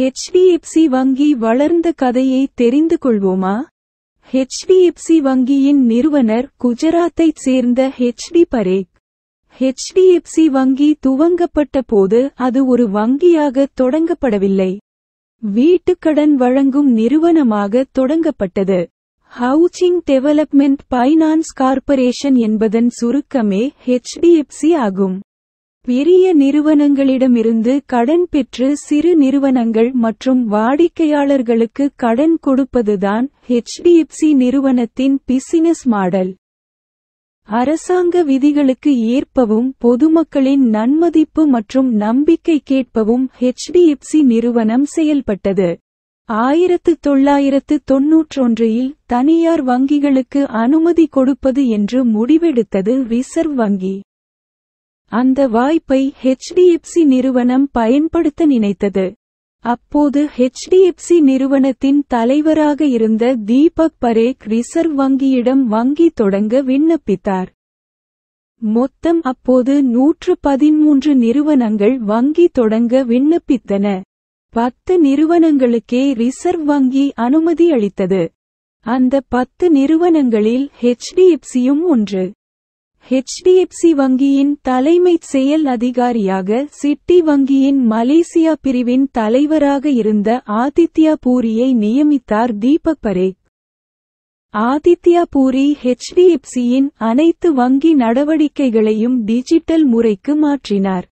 HDFC வங்கி வளர்ந்த கதையை தெரிந்து கொள்வோமா HDFC வங்கியின் நிறுவனர் குஜராத்தைச் சேர்ந்த ஹெச்டி பரேக் HDFC வங்கி துவங்கப்பட்ட போது அது ஒரு வங்கியாக தொடங்கப்படவில்லை வீட்டுக்கடன் வழங்கும் நிறுவனமாக தொடங்கப்பட்டது ஹவுசிங் டெவலப்மெண்ட் பைனான்ஸ் கார்ப்பரேஷன் என்பதன் சுருக்கமே HDFC ஆகும் பெரிய நிறுவனங்களிடமிருந்து கடன் பெற்று சிறு நிறுவனங்கள் மற்றும் வாடிக்கையாளர்களுக்கு கடன் கொடுப்பதுதான் ஹெச்டிஎஃப்சி நிறுவனத்தின் பிசினஸ் மாடல் அரசாங்க விதிகளுக்கு ஏற்பவும் பொதுமக்களின் நன்மதிப்பு மற்றும் நம்பிக்கை கேட்பவும் ஹெச்டிஎஃப்சி நிறுவனம் செயல்பட்டது ஆயிரத்து தொள்ளாயிரத்து தொன்னூற்றொன்றில் தனியார் வங்கிகளுக்கு அனுமதி கொடுப்பது என்று முடிவெடுத்தது ரிசர்வ் வங்கி அந்த வாய்ப்பை ஹெச்டிஎஃப்சி நிறுவனம் பயன்படுத்த நினைத்தது அப்போது ஹெச்டிஎஃப்சி நிறுவனத்தின் தலைவராக இருந்த தீபக் பரேக் ரிசர்வ் வங்கியிடம் வங்கி தொடங்க விண்ணப்பித்தார் மொத்தம் அப்போது நூற்று பதிமூன்று நிறுவனங்கள் வங்கி தொடங்க விண்ணப்பித்தன பத்து நிறுவனங்களுக்கே ரிசர்வ் வங்கி அனுமதி அளித்தது அந்த பத்து நிறுவனங்களில் ஹெச்டிஎஃப்சியும் ஒன்று HDFC வங்கியின் தலைமைச் செயல் அதிகாரியாக சிட்டி வங்கியின் மலேசியா பிரிவின் தலைவராக இருந்த ஆதித்யா பூரியை நியமித்தார் தீபக் பரேக் ஆதித்யா பூரி ஹெச்டிஎஃப்சியின் அனைத்து வங்கி நடவடிக்கைகளையும் டிஜிட்டல் முறைக்கு மாற்றினார்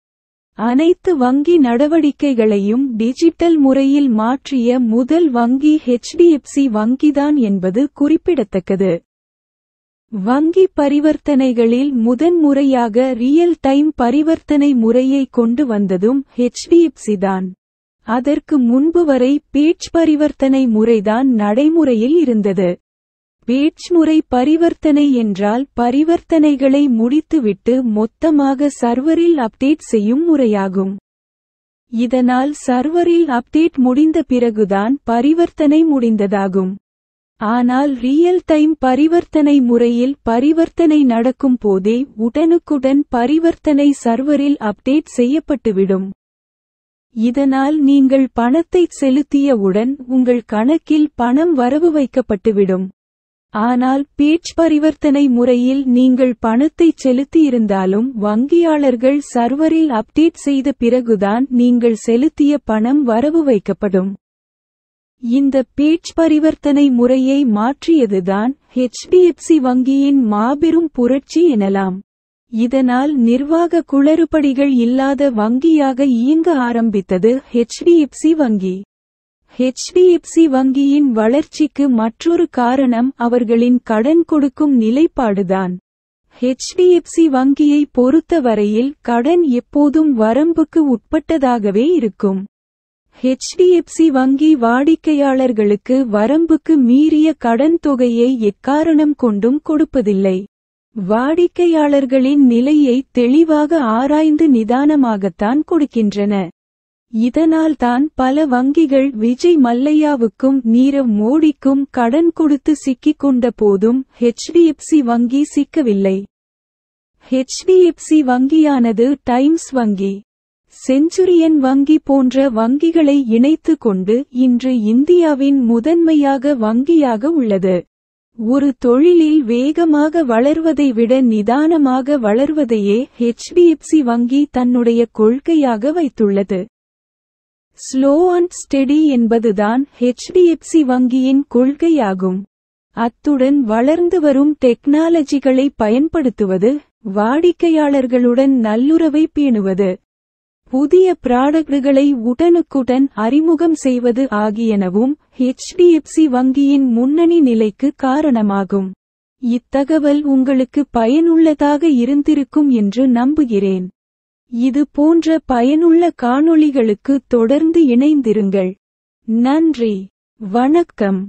அனைத்து வங்கி நடவடிக்கைகளையும் டிஜிட்டல் முறையில் மாற்றிய முதல் வங்கி ஹெச்டிஎஃப்சி வங்கிதான் என்பது குறிப்பிடத்தக்கது வங்கி பரிவர்த்தனைகளில் முதன்முறையாக ரியல் டைம் பரிவர்த்தனை முறையை கொண்டு வந்ததும் ஹெச்டிஎஃப்சி தான் அதற்கு முன்பு வரை பேட்ச் பரிவர்த்தனை முறைதான் நடைமுறையில் இருந்தது பேட்ச் முறை பரிவர்த்தனை என்றால் பரிவர்த்தனைகளை முடித்துவிட்டு மொத்தமாக சர்வரில் அப்டேட் செய்யும் முறையாகும் இதனால் சர்வரில் அப்டேட் முடிந்த பிறகுதான் பரிவர்த்தனை முடிந்ததாகும் ஆனால் ரியல் டைம் பரிவர்த்தனை முறையில் பரிவர்த்தனை நடக்கும் போதே உடனுக்குடன் பரிவர்த்தனை சர்வரில் அப்டேட் செய்யப்பட்டுவிடும் இதனால் நீங்கள் பணத்தை செலுத்தியவுடன் உங்கள் கணக்கில் பணம் வரவு வைக்கப்பட்டுவிடும் ஆனால் பேச் பரிவர்த்தனை முறையில் நீங்கள் பணத்தை செலுத்தியிருந்தாலும் வங்கியாளர்கள் சர்வரில் அப்டேட் செய்த பிறகுதான் நீங்கள் செலுத்திய பணம் வரவு வைக்கப்படும் இந்த பீட்ச் பரிவர்த்தனை முறையை மாற்றியதுதான் ஹெச்டிஎஃப்சி வங்கியின் மாபெரும் புரட்சி எனலாம் இதனால் நிர்வாக குளறுபடிகள் இல்லாத வங்கியாக இயங்க ஆரம்பித்தது ஹெச்டிஎஃப்சி வங்கி ஹெச்டிஎஃப்சி வங்கியின் வளர்ச்சிக்கு மற்றொரு காரணம் அவர்களின் கடன் கொடுக்கும் நிலைப்பாடுதான் ஹெச்டிஎஃப்சி வங்கியை பொறுத்தவரையில் கடன் எப்போதும் வரம்புக்கு உட்பட்டதாகவே இருக்கும் HDFC வங்கி வாடிக்கையாளர்களுக்கு வரம்புக்கு மீறிய கடன் தொகையை எக்காரணம் கொண்டும் கொடுப்பதில்லை வாடிக்கையாளர்களின் நிலையை தெளிவாக ஆராய்ந்து நிதானமாகத்தான் கொடுக்கின்றன இதனால்தான் பல வங்கிகள் விஜய் மல்லையாவுக்கும் நீரவ் மோடிக்கும் கடன் கொடுத்து சிக்கிக் கொண்ட போதும் ஹெச்டிஎஃப்சி வங்கி சிக்கவில்லை ஹெச்டிஎஃப்சி வங்கியானது டைம்ஸ் வங்கி செஞ்சுரியன் வங்கி போன்ற வங்கிகளை இணைத்து கொண்டு இன்று இந்தியாவின் முதன்மையாக வங்கியாக உள்ளது ஒரு தொழிலில் வேகமாக வளர்வதை விட நிதானமாக வளர்வதையே ஹெச்டிஎஃப்சி வங்கி தன்னுடைய கொள்கையாக வைத்துள்ளது ஸ்லோ அண்ட் ஸ்டெடி என்பதுதான் ஹெச்டிஎஃப்சி வங்கியின் கொள்கையாகும் அத்துடன் வளர்ந்து வரும் டெக்னாலஜிகளை பயன்படுத்துவது வாடிக்கையாளர்களுடன் நல்லுறவை பேணுவது புதிய ப்ராடக்டுகளை உடனுக்குடன் அறிமுகம் செய்வது ஆகியனவும் ஹெச்டிஎஃப்சி வங்கியின் முன்னணி நிலைக்கு காரணமாகும் இத்தகவல் உங்களுக்கு பயனுள்ளதாக இருந்திருக்கும் என்று நம்புகிறேன் இது போன்ற பயனுள்ள காணொளிகளுக்கு தொடர்ந்து இணைந்திருங்கள் நன்றி வணக்கம்